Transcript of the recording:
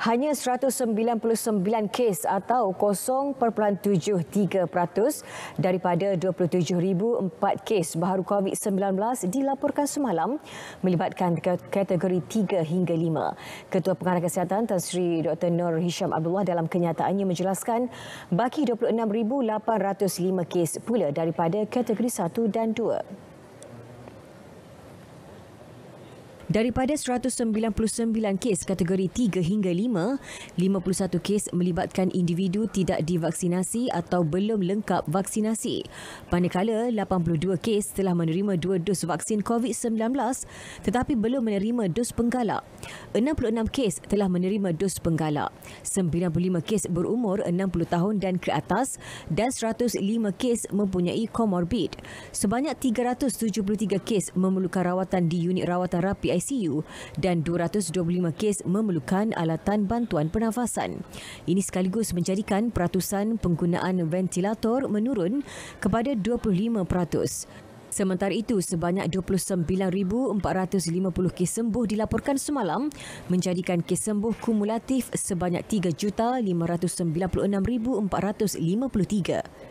hanya 199 kes atau 0.73% daripada 27,004 kes baru COVID-19 dilaporkan semalam melibatkan kategori 3 hingga 5. Ketua Pengarah Kesihatan Tan Sri Dr. Nur Hisham Abdullah dalam kenyataannya menjelaskan baki 26,805 kes pula daripada kategori 1 dan 2. Daripada 199 kes kategori 3 hingga 5, 51 kes melibatkan individu tidak divaksinasi atau belum lengkap vaksinasi. Manakala, 82 kes telah menerima dua dos vaksin COVID-19 tetapi belum menerima dos penggalak. 66 kes telah menerima dos penggalak, 95 kes berumur 60 tahun dan ke atas dan 105 kes mempunyai komorbid. Sebanyak 373 kes memerlukan rawatan di unit rawatan rapi ICU dan 225 kes memerlukan alatan bantuan pernafasan. Ini sekaligus menjadikan peratusan penggunaan ventilator menurun kepada 25%. Sementara itu, sebanyak 29,450 kes sembuh dilaporkan semalam menjadikan kes sembuh kumulatif sebanyak 3,596,453.